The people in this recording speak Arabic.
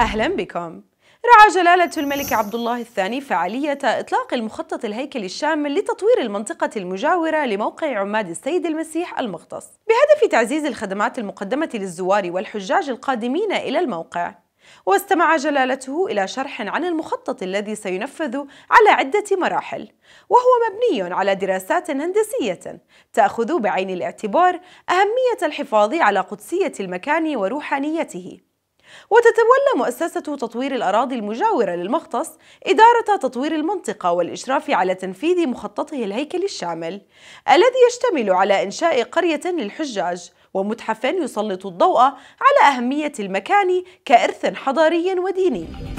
أهلا بكم رعى جلالة الملك عبد الله الثاني فعالية إطلاق المخطط الهيكلي الشامل لتطوير المنطقة المجاورة لموقع عماد السيد المسيح المختص بهدف تعزيز الخدمات المقدمة للزوار والحجاج القادمين إلى الموقع واستمع جلالته إلى شرح عن المخطط الذي سينفذ على عدة مراحل وهو مبني على دراسات هندسية تأخذ بعين الاعتبار أهمية الحفاظ على قدسية المكان وروحانيته وتتولى مؤسسة تطوير الأراضي المجاورة للمختص إدارة تطوير المنطقة والإشراف على تنفيذ مخططه الهيكل الشامل الذي يشتمل على إنشاء قرية للحجاج ومتحف يسلط الضوء على أهمية المكان كإرث حضاري وديني